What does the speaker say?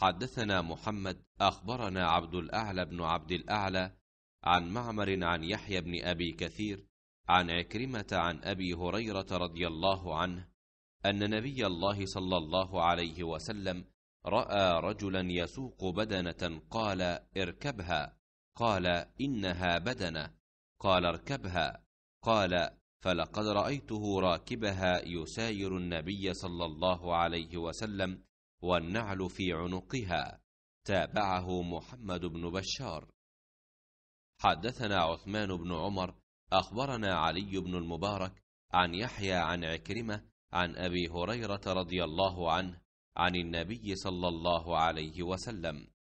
حدثنا محمد اخبرنا عبد الاعلى بن عبد الاعلى عن معمر عن يحيى بن ابي كثير عن عكرمه عن ابي هريره رضي الله عنه ان نبي الله صلى الله عليه وسلم راى رجلا يسوق بدنه قال اركبها قال انها بدنه قال اركبها قال فلقد رايته راكبها يساير النبي صلى الله عليه وسلم والنعل في عنقها تابعه محمد بن بشار حدثنا عثمان بن عمر اخبرنا علي بن المبارك عن يحيى عن عكرمه عن ابي هريره رضي الله عنه عن النبي صلى الله عليه وسلم